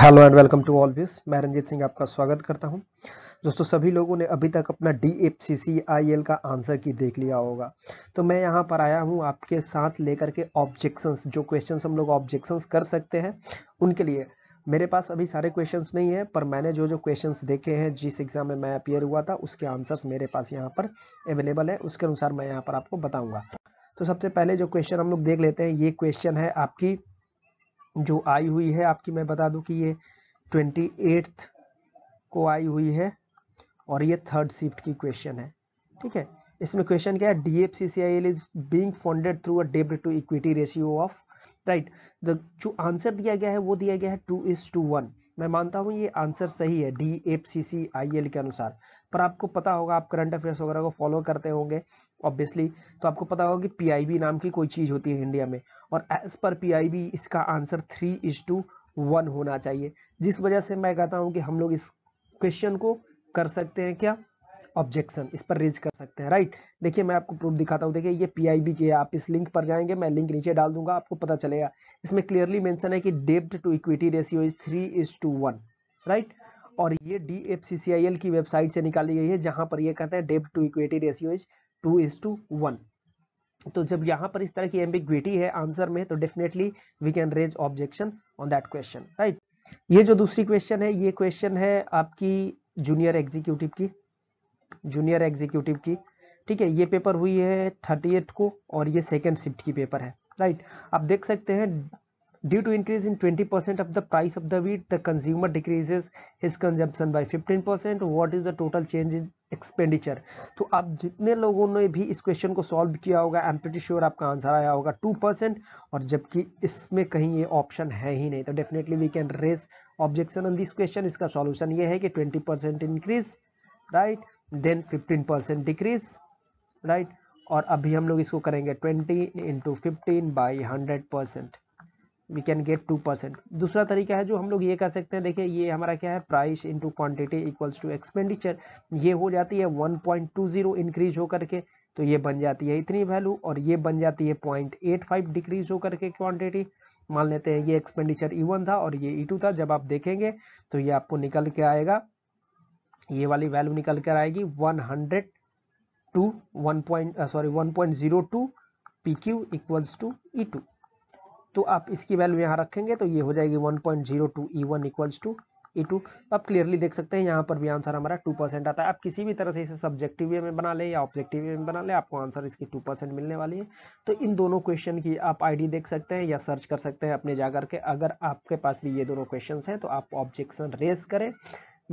hello and welcome to all views मैं रंजीत सिंह आपका स्वागत करता हूं दोस्तों सभी लोगों ने अभी तक अपना D F C C I L का आंसर की देख लिया होगा तो मैं यहां पर आया हूं आपके साथ लेकर के ऑब्जेक्शंस जो क्वेश्चंस हम लोग ऑब्जेक्शंस कर सकते हैं उनके लिए मेरे पास अभी सारे क्वेश्चंस नहीं है पर मैंने जो जो क्वेश्चंस देखे हैं जिस एग्ज़ाम में मैं अपियर हुआ था उसके आंसर्स मेरे पास यहाँ पर अवेलेबल है उसके अनुसार मैं यहाँ पर आपको बताऊँगा तो सबसे पहले जो क्वेश्चन हम लोग देख लेते हैं ये क्वेश्चन है आपकी जो आई हुई है आपकी मैं बता दूं कि ये ट्वेंटी एट्थ को आई हुई है और ये थर्ड शिफ्ट की क्वेश्चन है ठीक है इसमें क्वेश्चन क्या है D F C C I L is being funded through a डेब्ट to equity ratio of right the जो आंसर दिया गया है वो दिया गया है टू इज टू वन मैं मानता हूँ ये आंसर सही है D F C C I L के अनुसार पर आपको पता होगा आप करंट अफेयर्स वगैरह को फॉलो करते होंगे ऑब्वियसली तो आपको पता होगा कि पीआईबी नाम की कोई चीज़ होती है इंडिया में और एज पर पीआईबी इसका answer three is to one होना चाहिए जिस वजह से मैं कहता हूँ कि हम लोग इस क्वेश्चन को कर सकते हैं क्या ऑब्जेक्शन इस पर रेज कर सकते हैं राइट देखिए मैं आपको प्रूफ दिखाता हूँ देखिए ये पीआईबी के है आप इस लिंक पर जाएंगे मैं लिंक नीचे डाल दूंगा आपको पता चलेगा इसमें क्लियरली मेंशन है कि डेप्ट to equity ratio is three is to one right और ये डी की वेबसाइट से निकाली गई है जहां पर यह कहते हैं डेप्ट to equity ratio is two is to one तो जब यहाँ पर इस तरह की एम्बिग्विटी है आंसर में तो definitely we can raise objection on that question right ये जो दूसरी क्वेश्चन है ये क्वेश्चन है आपकी जूनियर एग्जीक्यूटिव की जूनियर एग्जीक्यूटिव की ठीक है ये पेपर हुई है थर्टी एट को और ये सेकेंड शिफ्ट की पेपर है राइट आप देख सकते हैं due to increase in twenty percent of the price of the wheat the consumer decreases his consumption by fifteen percent what is the total change in expenditure तो आप जितने लोगों ने भी इस क्वेश्चन को सॉल्व किया होगा आई एम प्रटी श्योर आपका आंसर आया होगा टू परसेंट और जबकि इसमें कहीं ये ऑप्शन है ही नहीं तो definitely we can raise objection on this question इसका सॉल्यूशन ये है कि twenty percent increase right then 15 percent decrease right और अभी हम लोग इसको करेंगे 20 into fifteen by hundred percent we can get two percent दूसरा तरीका है जो हम लोग ये कह सकते हैं देखिए ये हमारा क्या है price into quantity equals to expenditure ये हो जाती है 1.20 इंक्रीज होकर के तो ये बन जाती है इतनी वैल्यू और ये बन जाती है 0.85 डिक्रीज होकर के क्वान्टिटी मान लेते हैं ये एक्सपेंडिचर ई e था और ये ई e था जब आप देखेंगे तो ये आपको निकल के आएगा ये वाली वैल्यू निकल कर आएगी 100 two one point sorry one point zero two P Q equals to E two तो आप इसकी वैल्यू यहाँ रखेंगे तो ये हो जाएगी 1.02 point zero two E one equals to E two आप क्लियरली देख सकते हैं यहाँ पर भी आंसर हमारा टू परसेंट आता है आप किसी भी तरह से इसे सब्जेक्टिव वे में बना लें या ऑब्जेक्टिव वे में बना लें आपको आंसर इसकी टू परसेंट मिलने वाली है तो इन दोनों क्वेश्चन की आप आईडी देख सकते हैं या सर्च कर सकते हैं अपने जाकर के अगर आपके पास भी ये दोनों क्वेश्चन हैं तो आप ऑब्जेक्शन रेस करें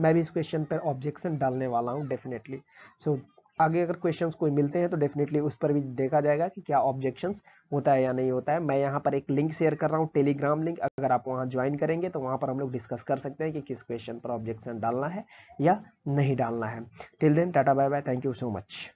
मैं भी इस क्वेश्चन पर ऑब्जेक्शन डालने वाला हूँ डेफिनेटली सो आगे अगर क्वेश्चंस कोई मिलते हैं तो डेफिनेटली उस पर भी देखा जाएगा कि क्या ऑब्जेक्शंस होता है या नहीं होता है मैं यहाँ पर एक लिंक शेयर कर रहा हूँ टेलीग्राम लिंक अगर आप वहाँ ज्वाइन करेंगे तो वहाँ पर हम लोग डिस्कस कर सकते हैं कि किस क्वेश्चन पर ऑब्जेक्शन डालना है या नहीं डालना है till then tata bye bye thank you so much